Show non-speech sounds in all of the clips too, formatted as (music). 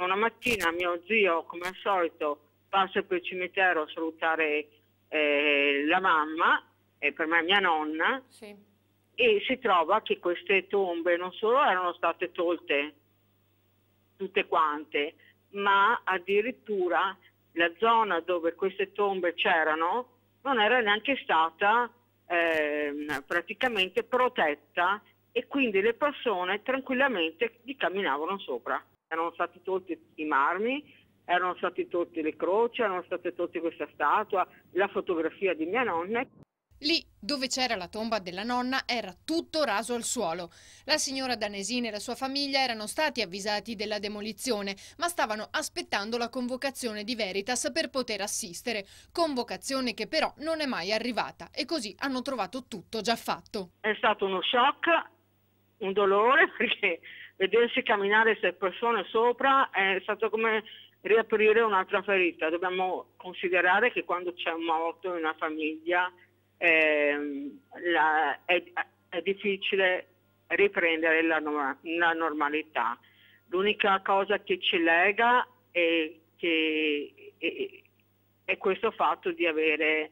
Una mattina mio zio, come al solito, passa per il cimitero a salutare eh, la mamma, e per me mia nonna, sì. e si trova che queste tombe non solo erano state tolte tutte quante, ma addirittura la zona dove queste tombe c'erano non era neanche stata eh, praticamente protetta e quindi le persone tranquillamente vi camminavano sopra erano stati tolti i marmi, erano state tolte le croci, erano state tolte questa statua, la fotografia di mia nonna. Lì dove c'era la tomba della nonna era tutto raso al suolo. La signora Danesina e la sua famiglia erano stati avvisati della demolizione, ma stavano aspettando la convocazione di Veritas per poter assistere, convocazione che però non è mai arrivata e così hanno trovato tutto già fatto. È stato uno shock, un dolore (laughs) perché vedersi camminare queste persone sopra è stato come riaprire un'altra ferita. Dobbiamo considerare che quando c'è un morto in una famiglia eh, la, è, è, difficile riprendere la, la normalità. L'unica cosa che ci lega è, che, è, è questo fatto di avere,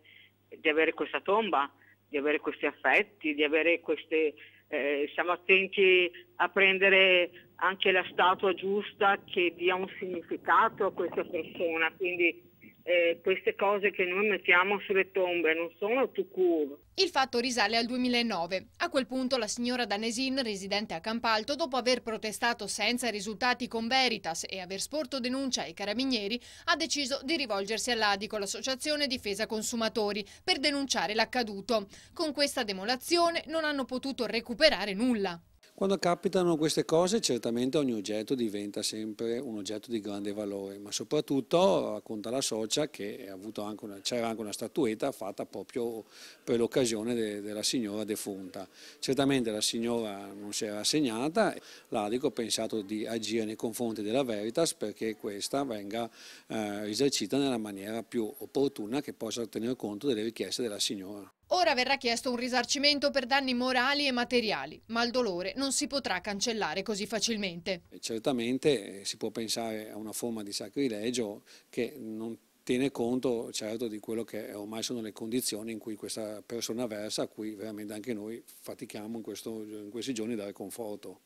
di avere questa tomba di avere questi affetti, di avere queste... Eh, siamo attenti a prendere anche la statua giusta che dia un significato a questa persona, quindi eh, queste cose che noi mettiamo sulle tombe non sono tout court. Il fatto risale al 2009. A quel punto la signora Danesin, residente a Campalto, dopo aver protestato senza risultati con Veritas e aver sporto denuncia ai carabinieri, ha deciso di rivolgersi all'Adico, l'associazione Difesa Consumatori, per denunciare l'accaduto. Con questa demolazione non hanno potuto recuperare nulla. Quando capitano queste cose certamente ogni oggetto diventa sempre un oggetto di grande valore, ma soprattutto racconta la socia che c'era anche una statuetta fatta proprio per l'occasione de, della signora defunta. Certamente la signora non si era assegnata, l'Adico ha pensato di agire nei confronti della Veritas perché questa venga eh, risarcita nella maniera più opportuna che possa tener conto delle richieste della signora. Ora verrà chiesto un risarcimento per danni morali e materiali, ma il dolore non si potrà cancellare così facilmente. Certamente eh, si può pensare a una forma di sacrilegio che non tiene conto certo di quello che ormai sono le condizioni in cui questa persona versa, a cui veramente anche noi fatichiamo in, questo, in questi giorni a dare conforto.